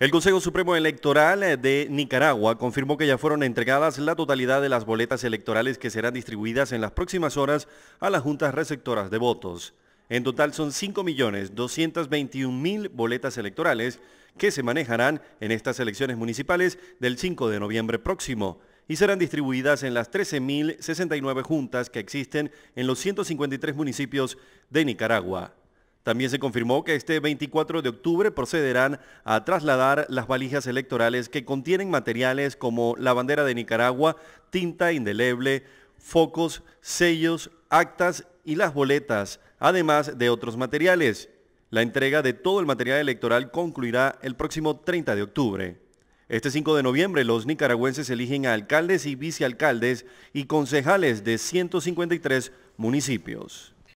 El Consejo Supremo Electoral eh, de Nicaragua confirmó que ya fueron entregadas la totalidad de las boletas electorales que serán distribuidas en las próximas horas a las juntas receptoras de votos. En total son 5.221.000 boletas electorales que se manejarán en estas elecciones municipales del 5 de noviembre próximo y serán distribuidas en las 13.069 juntas que existen en los 153 municipios de Nicaragua. También se confirmó que este 24 de octubre procederán a trasladar las valijas electorales que contienen materiales como la bandera de Nicaragua, tinta indeleble, focos, sellos, actas y las boletas, además de otros materiales. La entrega de todo el material electoral concluirá el próximo 30 de octubre. Este 5 de noviembre los nicaragüenses eligen a alcaldes y vicealcaldes y concejales de 153 municipios.